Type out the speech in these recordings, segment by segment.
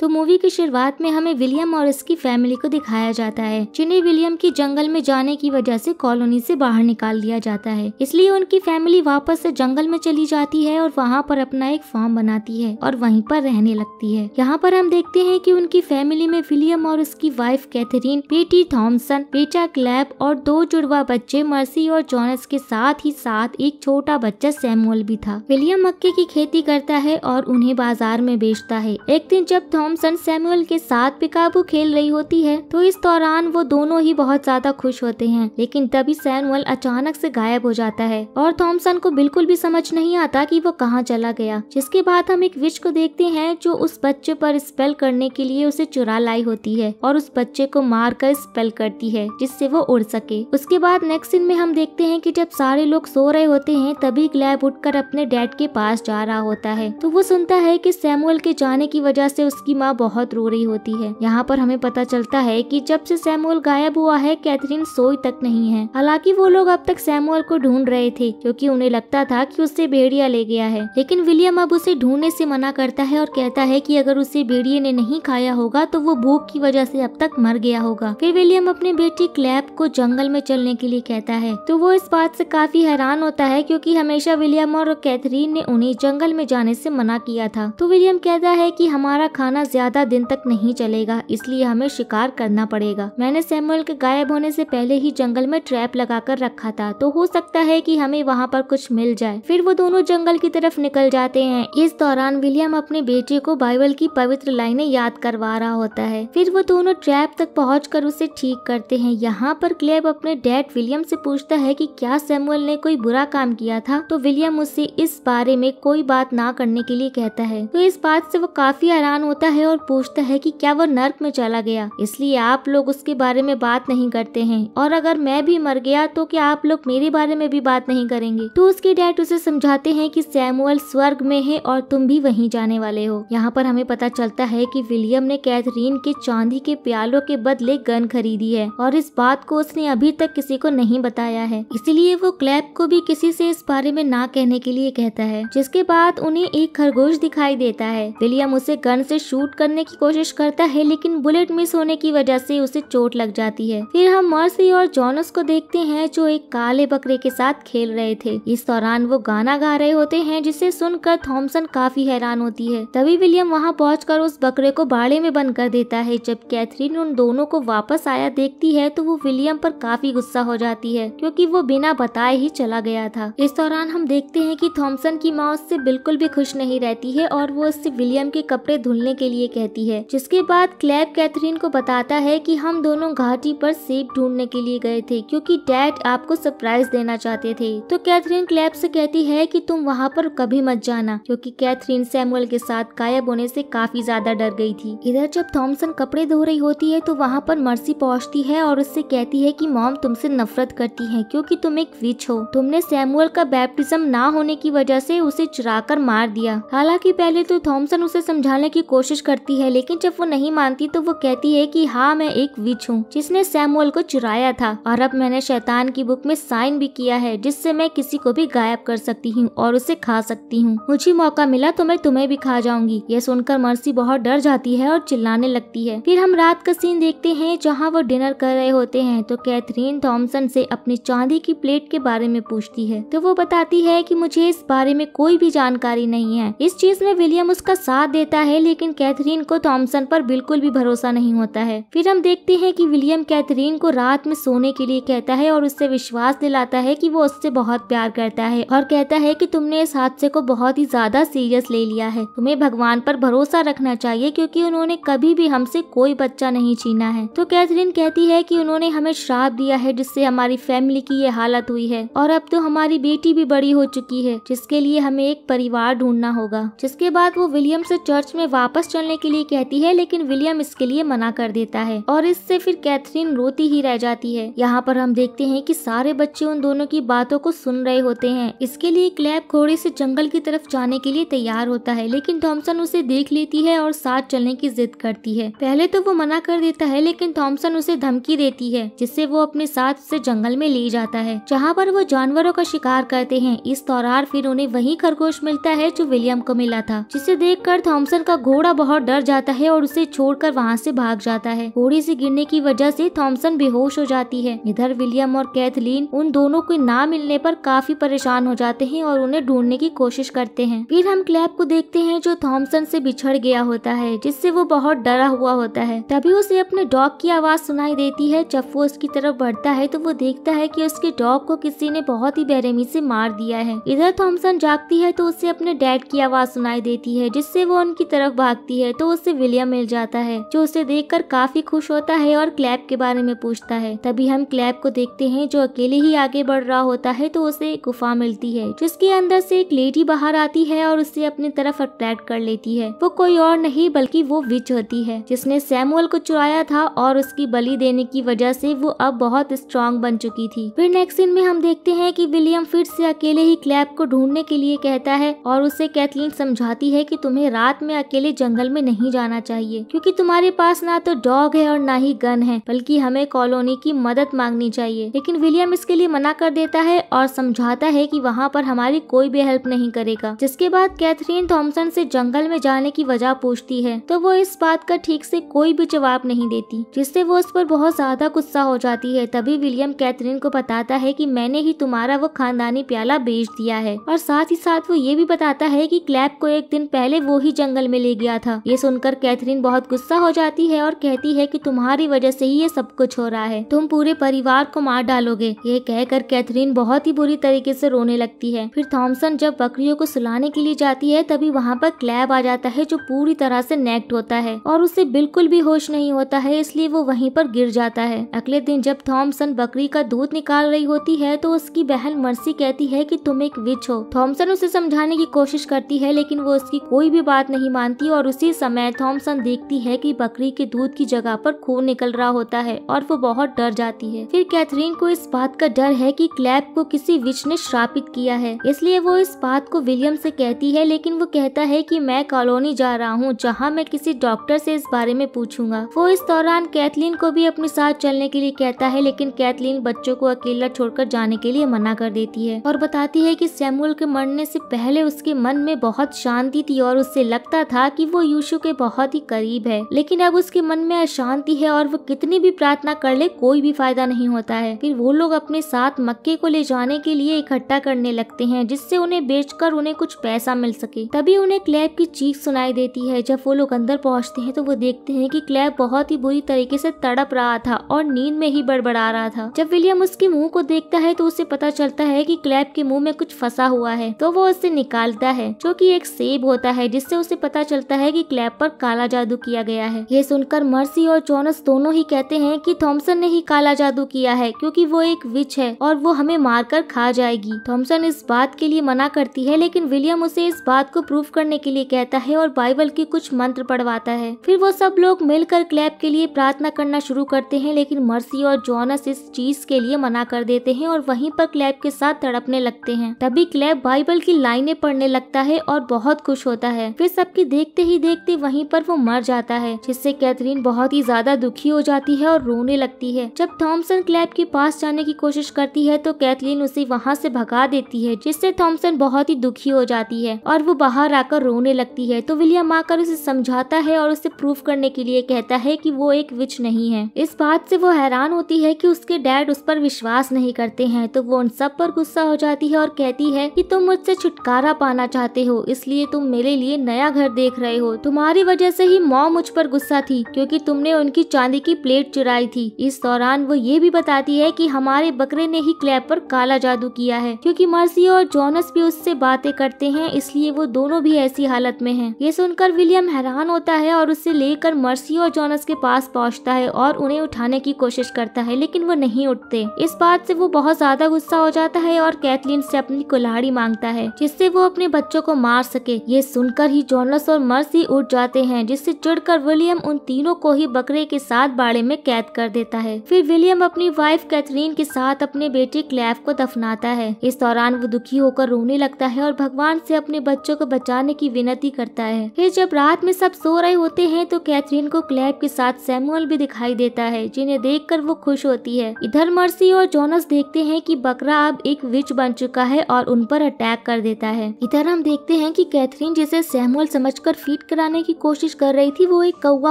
तो मूवी की शुरुआत में हमें विलियम और उसकी फैमिली को दिखाया जाता है जिन्हें विलियम की जंगल में जाने की वजह से कॉलोनी से बाहर निकाल दिया जाता है इसलिए उनकी फैमिली वापस से जंगल में चली जाती है और वहाँ पर अपना एक फॉर्म बनाती है और वहीं पर रहने लगती है यहाँ पर हम देखते हैं की उनकी फैमिली में विलियम और उसकी वाइफ कैथरीन बेटी थॉम्सन बेटा क्लैब और दो जुड़वा बच्चे मर्सी और जॉनस के साथ ही साथ एक छोटा बच्चा सैमुअल भी था विलियम मक्के की खेती करता है और उन्हें बाजार में बेचता है एक दिन जब थॉम थॉमसन सैमुअल के साथ पिकाबू खेल रही होती है तो इस दौरान वो दोनों ही बहुत ज्यादा खुश होते हैं लेकिन तभी सैमुअल अचानक से गायब हो जाता है और थॉमसन को बिल्कुल भी समझ नहीं आता कि वो कहाँ चला गया जिसके बाद हम एक विच को देखते हैं जो उस बच्चे पर स्पेल करने के लिए उसे चुरा लाई होती है और उस बच्चे को मार कर स्पेल करती है जिससे वो उड़ सके उसके बाद नेक्स्ट सीन में हम देखते हैं की जब सारे लोग सो रहे होते हैं तभी ग्लैब उठ अपने डैड के पास जा रहा होता है तो वो सुनता है कि सैमुअल के जाने की वजह से उसकी माँ बहुत रो रही होती है यहाँ पर हमें पता चलता है कि जब से सैमुअल गायब हुआ है कैथरीन सोई तक नहीं है हालांकि वो लोग अब तक सैमुअल को ढूंढ रहे थे क्योंकि उन्हें लगता था कि उससे भेड़िया ले गया है लेकिन विलियम अब उसे ढूंढने से मना करता है और कहता है कि अगर उसे भेड़िए ने नहीं खाया होगा तो वो भूख की वजह से अब तक मर गया होगा फिर विलियम अपने बेटी क्लैप को जंगल में चलने के लिए कहता है तो वो इस बात से काफी हैरान होता है क्योंकि हमेशा विलियम और कैथरीन ने उन्हें जंगल में जाने से मना किया था तो विलियम कहता है कि हमारा खाना ज्यादा दिन तक नहीं चलेगा इसलिए हमें शिकार करना पड़ेगा मैंने सैमुअल के गायब होने से पहले ही जंगल में ट्रैप लगाकर रखा था तो हो सकता है कि हमें वहाँ पर कुछ मिल जाए फिर वो दोनों जंगल की तरफ निकल जाते हैं इस दौरान विलियम अपने बेटे को बाइबल की पवित्र लाइने याद करवा रहा होता है फिर वो दोनों ट्रैप तक पहुँच कर उसे ठीक करते हैं यहाँ पर क्लेब अपने डैड विलियम ऐसी पूछता है की क्या सैमुअल ने कोई बुरा काम किया था तो विलियम उसे इस बारे में कोई बात ना करने के लिए कहता है तो इस बात से वो काफी हैरान होता है है और पूछता है कि क्या वो नर्क में चला गया इसलिए आप लोग उसके बारे में बात नहीं करते हैं और अगर मैं भी मर गया तो क्या आप लोग मेरे बारे में भी बात नहीं करेंगे तो उसके डैड उसे समझाते हैं कि सैमुअल स्वर्ग में है और तुम भी वहीं जाने वाले हो यहाँ पर हमें पता चलता है कि विलियम ने कैथरीन के चांदी के प्यालों के बदले गन खरीदी है और इस बात को उसने अभी तक किसी को नहीं बताया है इसीलिए वो क्लैप को भी किसी से इस बारे में ना कहने के लिए कहता है जिसके बाद उन्हें एक खरगोश दिखाई देता है विलियम उसे गन से शूट शूट करने की कोशिश करता है लेकिन बुलेट मिस होने की वजह से उसे चोट लग जाती है फिर हम मर्सी और जॉनस को देखते हैं जो एक काले बकरे के साथ खेल रहे थे इस दौरान वो गाना गा रहे होते हैं जिसे सुनकर थॉम्सन काफी हैरान होती है तभी विलियम वहाँ पहुँच उस बकरे को बाड़े में बंद कर देता है जब कैथरीन उन दोनों को वापस आया देखती है तो वो विलियम पर काफी गुस्सा हो जाती है क्योंकि वो बिना बताए ही चला गया था इस दौरान हम देखते हैं कि थॉमसन की माँ उससे बिल्कुल भी खुश नहीं रहती है और वो उससे विलियम के कपड़े धुलने के लिए कहती है जिसके बाद क्लैब कैथरीन को बताता है कि हम दोनों घाटी पर सेब ढूंढने के लिए गए थे क्योंकि डैड आपको सरप्राइज देना चाहते थे तो कैथरीन क्लैब से कहती है कि तुम वहाँ पर कभी मत जाना क्योंकि कैथरीन सैमुअल के साथ गायब होने से काफी ज्यादा डर गई थी इधर जब थॉमसन कपड़े धो रही होती है तो वहाँ पर मर्सी पहुँचती है और उससे कहती है की मॉम तुमसे नफरत करती है क्योंकि तुम एक विच हो तुमने सैमुअल का बैप्टिज्म ना होने की वजह से उसे चुरा कर मार दिया हालांकि पहले तो थॉमसन उसे समझाने की कोशिश कोशिश करती है लेकिन जब वो नहीं मानती तो वो कहती है कि हाँ मैं एक विच हूँ जिसने सैमुअल को चुराया था और अब मैंने शैतान की बुक में साइन भी किया है जिससे मैं किसी को भी गायब कर सकती हूँ और उसे खा सकती हूँ मुझे मौका मिला तो मैं तुम्हें भी खा जाऊंगी ये सुनकर मर्सी बहुत डर जाती है और चिल्लाने लगती है फिर हम रात का सीन देखते हैं जहाँ वो डिनर कर रहे होते हैं तो कैथरीन थॉम्सन से अपनी चांदी की प्लेट के बारे में पूछती है तो वो बताती है कि मुझे इस बारे में कोई भी जानकारी नहीं है इस चीज में विलियम उसका साथ देता है लेकिन कैथरीन को थॉमसन पर बिल्कुल भी भरोसा नहीं होता है फिर हम देखते हैं कि विलियम कैथरीन को रात में सोने के लिए कहता है और उससे विश्वास दिलाता है कि वो उससे बहुत प्यार करता है और कहता है कि तुमने इस हादसे को बहुत ही ज्यादा सीरियस ले लिया है तुम्हें भगवान पर भरोसा रखना चाहिए क्योंकि उन्होंने कभी भी हमसे कोई बच्चा नहीं छीना है तो कैथरीन कहती है कि उन्होंने हमें श्राप दिया है जिससे हमारी फैमिली की ये हालत हुई है और अब तो हमारी बेटी भी बड़ी हो चुकी है जिसके लिए हमें एक परिवार ढूंढना होगा जिसके बाद वो विलियम से चर्च में वापस चलने के लिए कहती है लेकिन विलियम इसके लिए मना कर देता है और इससे फिर कैथरीन रोती ही रह जाती है यहाँ पर हम देखते हैं कि सारे बच्चे उन दोनों की बातों को सुन रहे होते हैं इसके लिए क्लैब घोड़े से जंगल की तरफ जाने के लिए तैयार होता है लेकिन थॉमसन उसे देख लेती है और साथ चलने की जिद करती है पहले तो वो मना कर देता है लेकिन थॉमसन उसे धमकी देती है जिससे वो अपने साथ उसे जंगल में ले जाता है जहाँ पर वो जानवरों का शिकार करते हैं इस दौरान फिर उन्हें वही खरगोश मिलता है जो विलियम को मिला था जिसे कर थॉमसन का घोड़ा बहुत बहुत डर जाता है और उसे छोड़कर वहाँ से भाग जाता है घोड़ी से गिरने की वजह से थॉमसन बेहोश हो जाती है इधर विलियम और कैथलीन उन दोनों को ना मिलने पर काफी परेशान हो जाते हैं और उन्हें ढूंढने की कोशिश करते हैं फिर हम क्लैप को देखते हैं जो थॉमसन से बिछड़ गया होता है जिससे वो बहुत डरा हुआ होता है तभी उसे अपने डॉग की आवाज सुनाई देती है जब वो उसकी तरफ बढ़ता है तो वो देखता है की उसके डॉग को किसी ने बहुत ही बेरहमी से मार दिया है इधर थॉमसन जागती है तो उसे अपने डैड की आवाज सुनाई देती है जिससे वो उनकी तरफ भागती है है तो उसे विलियम मिल जाता है जो उसे कर काफी खुश होता है और क्लैप के बारे में पूछता है तभी हम क्लैप को देखते हैं जो अकेले ही आगे बढ़ रहा होता है तो उसे गुफा मिलती है जिसके अंदर से एक लेडी बाहर आती है और उसे अपनी तरफ अट्रैक्ट कर लेती है वो कोई और नहीं बल्कि वो विच होती है जिसने सैमुअल को चुराया था और उसकी बलि देने की वजह से वो अब बहुत स्ट्रांग बन चुकी थी फिर नेक्स्ट सीन में हम देखते हैं कि विलियम फिर से अकेले ही क्लैप को ढूंढने के लिए कहता है और उसे कैथलीन समझाती है कि तुम्हें रात में अकेले जंगल में नहीं जाना चाहिए क्योंकि तुम्हारे पास ना तो डॉग है और ना ही गन है बल्कि हमें कॉलोनी की मदद मांगनी चाहिए लेकिन विलियम इसके लिए मना कर देता है और समझाता है कि वहाँ पर हमारी कोई भी हेल्प नहीं करेगा जिसके बाद कैथरीन थॉम्सन से जंगल में जाने की वजह पूछती है तो वो इस बात का ठीक से कोई भी जवाब नहीं देती जिससे वो उस पर बहुत ज्यादा गुस्सा हो जाती है तभी विलियम कैथरीन को बताता है की मैंने ही तुम्हारा वो खानदानी प्याला बेच दिया है और साथ ही साथ वो ये भी बताता है की क्लैप को एक दिन पहले वो ही जंगल में ले गया था ये सुनकर कैथरीन बहुत गुस्सा हो जाती है और कहती है कि तुम्हारी वजह से ही ये सब कुछ हो रहा है तुम पूरे परिवार को मार डालोगे ये कहकर कैथरीन बहुत ही बुरी तरीके से रोने लगती है फिर थॉमसन जब बकरियों को सुलाने के लिए जाती है तभी वहाँ पर क्लैब आ जाता है जो पूरी तरह से नेक्ट होता है और उसे बिल्कुल भी होश नहीं होता है इसलिए वो वहीं पर गिर जाता है अगले दिन जब थॉमसन बकरी का दूध निकाल रही होती है तो उसकी बहन मर्सी कहती है कि तुम एक विच हो थॉमसन उसे समझाने की कोशिश करती है लेकिन वो उसकी कोई भी बात नहीं मानती और उसे उसी समय थॉमसन देखती है कि बकरी के दूध की जगह पर खून निकल रहा होता है और वो बहुत डर जाती है फिर कैथरीन को इस बात का डर है कि क्लैप को किसी विच ने श्रापित किया है इसलिए वो इस बात को विलियम से कहती है लेकिन वो कहता है कि मैं कॉलोनी जा रहा हूँ जहाँ मैं किसी डॉक्टर से इस बारे में पूछूंगा वो इस दौरान कैथलीन को भी अपने साथ चलने के लिए कहता है लेकिन कैथलीन बच्चों को अकेला छोड़कर जाने के लिए मना कर देती है और बताती है कि सैमुअल के मरने से पहले उसके मन में बहुत शांति थी और उससे लगता था कि वो यीशु के बहुत ही करीब है लेकिन अब उसके मन में अशांति है और वो कितनी भी प्रार्थना कर ले कोई भी फायदा नहीं होता है फिर वो लोग अपने साथ मक्के को ले जाने के लिए इकट्ठा करने लगते हैं जिससे उन्हें बेचकर उन्हें कुछ पैसा मिल सके तभी उन्हें क्लैब की चीख सुनाई देती है जब वो लोग अंदर पहुँचते हैं तो वो देखते हैं की क्लैब बहुत ही बुरी तरीके से तड़प रहा था और नींद में ही बड़बड़ा रहा था जब विलियम उसके मुंह को देखता है तो उसे पता चलता है की क्लैब के मुंह में कुछ फंसा हुआ है तो वो उसे निकालता है जो की एक सेब होता है जिससे उसे पता चलता है की की क्लैप पर काला जादू किया गया है ये सुनकर मर्सी और जोनस दोनों ही कहते हैं कि थॉमसन ने ही काला जादू किया है क्योंकि वो एक विच है और वो हमें मार कर खा जाएगी थॉमसन इस बात के लिए मना करती है लेकिन विलियम उसे इस बात को प्रूफ करने के लिए कहता है और बाइबल के कुछ मंत्र पढ़वाता है फिर वो सब लोग मिलकर क्लैप के लिए प्रार्थना करना शुरू करते हैं लेकिन मर्सी और जोनस इस चीज के लिए मना कर देते हैं और वहीं पर क्लैप के साथ तड़पने लगते हैं तभी क्लैप बाइबल की लाइनें पढ़ने लगता है और बहुत खुश होता है फिर सबकी देखते ही देख देखते वहीं पर वो मर जाता है जिससे कैथरीन बहुत ही ज्यादा दुखी हो जाती है और रोने लगती है जब थॉमसन क्लैब के पास जाने की कोशिश करती है तो कैथलीन उसे वहाँ से भगा देती है जिससे थॉमसन बहुत ही दुखी हो जाती है और वो बाहर आकर रोने लगती है तो विलियम आकर उसे समझाता है और उसे प्रूफ करने के लिए कहता है की वो एक विच नहीं है इस बात से वो हैरान होती है की उसके डैड उस पर विश्वास नहीं करते हैं तो वो उन सब पर गुस्सा हो जाती है और कहती है कि तुम मुझसे छुटकारा पाना चाहते हो इसलिए तुम मेरे लिए नया घर देख रहे हो तुम्हारी वजह से ही मॉम मुझ पर गुस्सा थी क्योंकि तुमने उनकी चांदी की प्लेट चुराई थी इस दौरान वो ये भी बताती है कि हमारे बकरे ने ही क्लैप पर काला जादू किया है क्योंकि मर्सी और जॉनस भी उससे बातें करते हैं इसलिए वो दोनों भी ऐसी हालत में है ये सुनकर विलियम हैरान होता है और उसे लेकर मर्सी और जॉनस के पास पहुँचता है और उन्हें उठाने की कोशिश करता है लेकिन वो नहीं उठते इस बात से वो बहुत ज्यादा गुस्सा हो जाता है और कैथलीन से अपनी कुल्हाड़ी मांगता है जिससे वो अपने बच्चों को मार सके ये सुनकर ही जॉनस और मर्सी उठ जाते हैं जिससे चिड़कर विलियम उन तीनों को ही बकरे के साथ बाड़े में कैद कर देता है फिर विलियम अपनी वाइफ कैथरीन के साथ अपने बेटे क्लैफ को दफनाता है इस दौरान वो दुखी होकर रोने लगता है और भगवान से अपने बच्चों को बचाने की विनती करता है फिर जब रात में सब सो रहे होते हैं तो कैथरीन को क्लैफ के साथ सैमुअल भी दिखाई देता है जिन्हें देख वो खुश होती है इधर मर्सी और जोनस देखते हैं की बकरा अब एक विच बन चुका है और उन पर अटैक कर देता है इधर हम देखते हैं की कैथरीन जिसे सैमुअल समझ कर फीट कर बनाने की कोशिश कर रही थी वो एक कौवा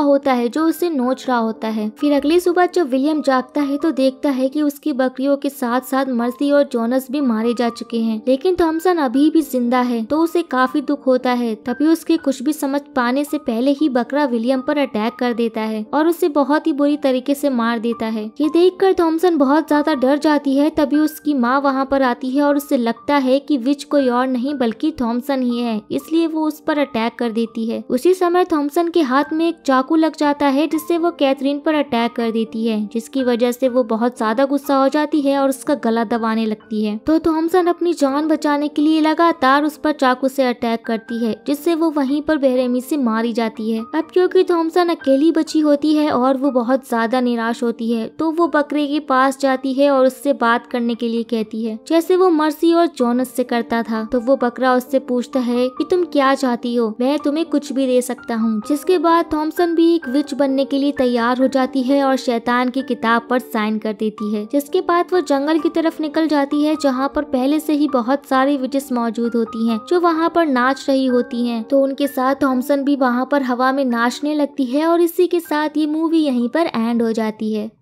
होता है जो उसे नोच रहा होता है फिर अगली सुबह जब विलियम जागता है तो देखता है कि उसकी बकरियों के साथ साथ मर्सी और जोनस भी मारे जा चुके हैं लेकिन थॉमसन अभी भी जिंदा है तो उसे काफी दुख होता है तभी उसके कुछ भी समझ पाने से पहले ही बकरा विलियम पर अटैक कर देता है और उसे बहुत ही बुरी तरीके से मार देता है ये देख कर थॉमसन बहुत ज्यादा डर जाती है तभी उसकी माँ वहाँ पर आती है और उसे लगता है की विच कोई और नहीं बल्कि थॉमसन ही है इसलिए वो उस पर अटैक कर देती है उसी समय थॉमसन के हाथ में एक चाकू लग जाता है जिससे वो कैथरीन पर अटैक कर देती है जिसकी वजह से वो बहुत ज्यादा गुस्सा हो जाती है और उसका गला दबाने लगती है तो थॉमसन अपनी जान बचाने के लिए लगातार उस पर चाकू से अटैक करती है जिससे वो वहीं पर बेरहमी से मारी जाती है अब क्योंकि थॉमसन अकेली बची होती है और वो बहुत ज्यादा निराश होती है तो वो बकरे के पास जाती है और उससे बात करने के लिए कहती है जैसे वो मर्सी और जोनस से करता था तो वो बकरा उससे पूछता है की तुम क्या चाहती हो वह तुम्हें कुछ भी भी दे सकता हूँ जिसके बाद थॉम्सन भी एक विच बनने के लिए तैयार हो जाती है और शैतान की किताब पर साइन कर देती है जिसके बाद वो जंगल की तरफ निकल जाती है जहाँ पर पहले से ही बहुत सारी विचेस मौजूद होती हैं जो वहाँ पर नाच रही होती हैं तो उनके साथ थॉम्सन भी वहाँ पर हवा में नाचने लगती है और इसी के साथ ये मूवी यहीं पर एंड हो जाती है